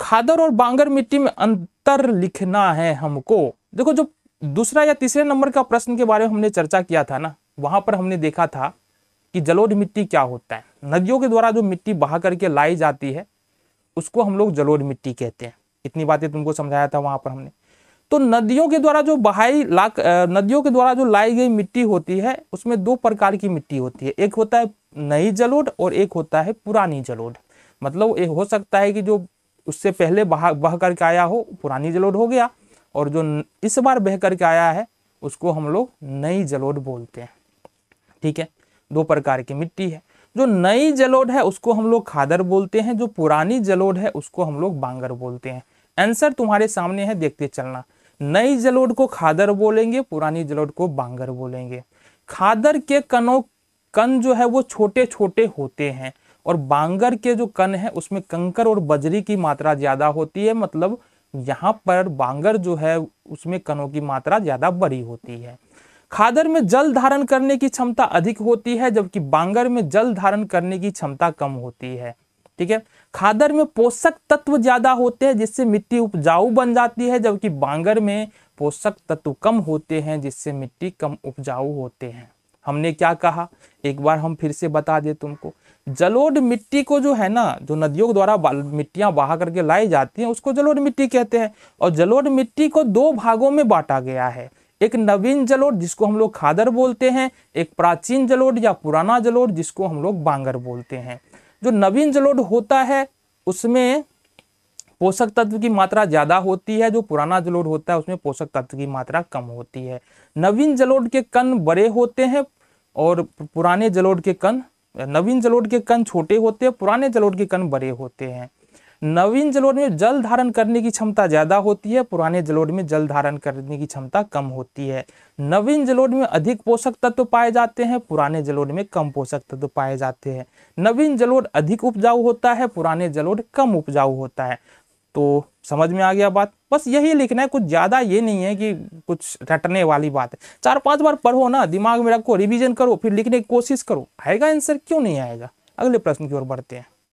खादर और बांगर मिट्टी में अंतर लिखना है हमको देखो जो दूसरा या तीसरे नंबर का प्रश्न के बारे में हमने चर्चा किया था ना वहां पर हमने देखा था कि जलोढ़ मिट्टी क्या होता है नदियों के द्वारा जो मिट्टी बहा करके लाई जाती है उसको हम लोग जलोढ़ मिट्टी कहते हैं इतनी बातें तुमको समझाया था वहां पर हमने तो नदियों के द्वारा जो बहाई ला नदियों के द्वारा जो लाई गई मिट्टी होती है उसमें दो प्रकार की मिट्टी होती है एक होता है नई जलोढ़ और एक होता है पुरानी जलोढ़ मतलब ये हो सकता है कि जो उससे पहले बहा बह करके आया हो पुरानी जलोड हो गया और जो इस बार बह करके आया है उसको हम लोग नई जलोड बोलते हैं ठीक है दो प्रकार की मिट्टी है जो नई जलोड है उसको हम लोग खादर बोलते हैं जो पुरानी जलोड है उसको हम लोग बांगर बोलते हैं आंसर तुम्हारे सामने है देखते चलना नई जलोड को खादर बोलेंगे पुरानी जलोड को बांगर बोलेंगे खादर के कनों कन जो है वो छोटे छोटे होते हैं और बांगर के जो कन है उसमें कंकर और बजरी की मात्रा ज़्यादा होती है मतलब यहाँ पर बांगर जो है उसमें कनों की मात्रा ज़्यादा बड़ी होती है खादर में जल धारण करने की क्षमता अधिक होती है जबकि बांगर में जल धारण करने की क्षमता कम होती है ठीक है खादर में पोषक तत्व ज्यादा होते हैं जिससे मिट्टी उपजाऊ बन जाती है जबकि बांगर में पोषक तत्व कम होते हैं जिससे मिट्टी कम उपजाऊ होते हैं हमने क्या कहा एक बार हम फिर से बता दे तुमको जलोढ़ मिट्टी को जो है ना जो नदियों द्वारा मिट्टियां बहा करके लाई जाती हैं उसको जलोढ़ मिट्टी कहते हैं और जलोढ़ मिट्टी को दो भागों में बांटा गया है एक नवीन जलोढ़ जिसको हम लोग खादर बोलते हैं एक प्राचीन जलोढ़ या पुराना जलोढ़ जिसको हम लोग बांगर बोलते हैं जो नवीन जलोढ़ होता है उसमें पोषक तत्व की मात्रा ज़्यादा होती है जो पुराना जलोड होता है उसमें पोषक तत्व की मात्रा कम होती है नवीन जलोड के कण बड़े होते हैं और पुराने जलोड के कण नवीन जलोड के कण छोटे होते हैं पुराने जलोड के कण बड़े होते हैं नवीन जलोड में जल धारण करने की क्षमता ज़्यादा होती है पुराने जलोड में जल धारण करने की क्षमता कम होती है नवीन जलोड में अधिक पोषक तत्व पाए जाते हैं पुराने जलोड में कम पोषक तत्व पाए जाते हैं नवीन जलोड अधिक उपजाऊ होता है पुराने जलोड कम उपजाऊ होता है तो समझ में आ गया बात बस यही लिखना है कुछ ज़्यादा ये नहीं है कि कुछ रटने वाली बात है चार पांच बार पढ़ो ना दिमाग में रखो रिवीजन करो फिर लिखने की कोशिश करो आएगा आंसर क्यों नहीं आएगा अगले प्रश्न की ओर बढ़ते हैं